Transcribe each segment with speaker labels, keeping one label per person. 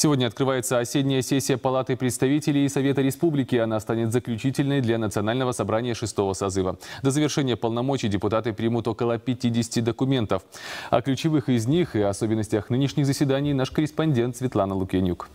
Speaker 1: Сегодня открывается осенняя сессия Палаты представителей и Совета Республики. Она станет заключительной для Национального собрания шестого созыва. До завершения полномочий депутаты примут около 50 документов. О ключевых из них и особенностях нынешних заседаний наш корреспондент Светлана Лукьянюк.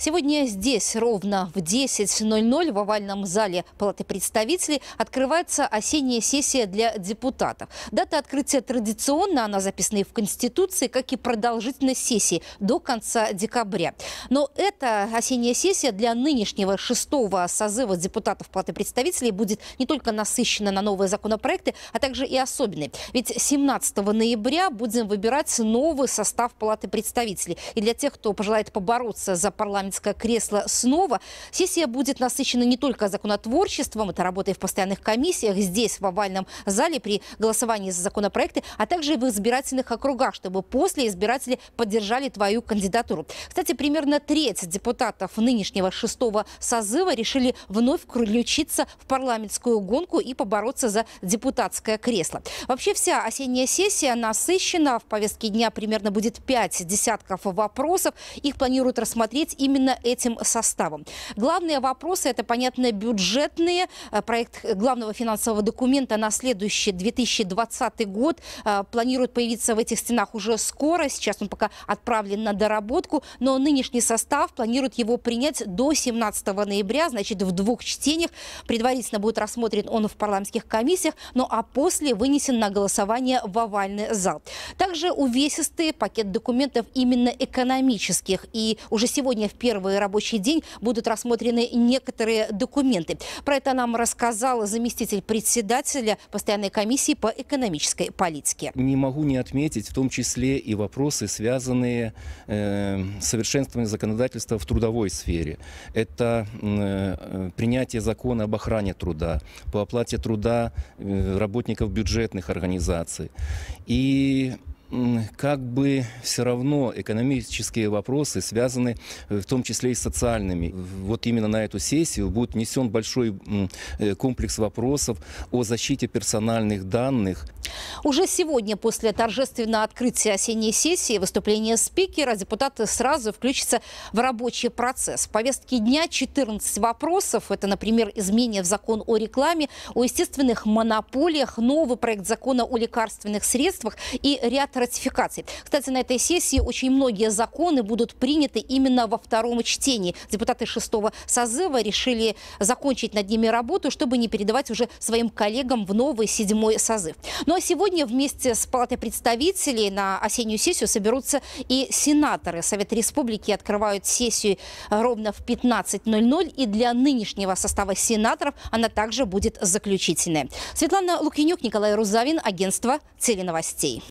Speaker 2: Сегодня здесь ровно в 10.00 в овальном зале Палаты представителей открывается осенняя сессия для депутатов. Дата открытия традиционно, она записана и в Конституции, как и продолжительность сессии до конца декабря. Но эта осенняя сессия для нынешнего шестого созыва депутатов Палаты представителей будет не только насыщена на новые законопроекты, а также и особенной. Ведь 17 ноября будем выбирать новый состав Палаты представителей. И для тех, кто пожелает побороться за парламент парламентское кресло снова. Сессия будет насыщена не только законотворчеством, это работой в постоянных комиссиях, здесь, в овальном зале, при голосовании за законопроекты, а также в избирательных округах, чтобы после избиратели поддержали твою кандидатуру. Кстати, примерно треть депутатов нынешнего шестого созыва решили вновь включиться в парламентскую гонку и побороться за депутатское кресло. Вообще вся осенняя сессия насыщена. В повестке дня примерно будет пять десятков вопросов. Их планируют рассмотреть именно именно этим составом. Главные вопросы – это, понятно, бюджетные. Э, проект главного финансового документа на следующий 2020 год э, планирует появиться в этих стенах уже скоро. Сейчас он пока отправлен на доработку, но нынешний состав планирует его принять до 17 ноября, значит, в двух чтениях. Предварительно будет рассмотрен он в парламентских комиссиях, ну а после вынесен на голосование в овальный зал. Также увесистый пакет документов именно экономических. И уже сегодня в первый рабочий день будут рассмотрены некоторые документы. Про это нам рассказал заместитель председателя постоянной комиссии по экономической политике.
Speaker 1: Не могу не отметить в том числе и вопросы, связанные э, совершенствованием законодательства в трудовой сфере. Это э, принятие закона об охране труда, по оплате труда э, работников бюджетных организаций. И как бы все равно экономические вопросы связаны э, в том числе и социальными. Вот именно на эту сессию будет внесен большой э, комплекс вопросов о защите персональных данных
Speaker 2: уже сегодня, после торжественного открытия осенней сессии, выступления спикера, депутаты сразу включатся в рабочий процесс. В повестке дня 14 вопросов. Это, например, изменения в закон о рекламе, о естественных монополиях, новый проект закона о лекарственных средствах и ряд ратификаций. Кстати, на этой сессии очень многие законы будут приняты именно во втором чтении. Депутаты шестого созыва решили закончить над ними работу, чтобы не передавать уже своим коллегам в новый седьмой созыв. Ну а сегодня вместе с Палатой представителей на осеннюю сессию соберутся и сенаторы. Совет Республики открывают сессию ровно в 15.00. И для нынешнего состава сенаторов она также будет заключительной. Светлана Лукинюк, Николай Рузавин, агентство теленовостей.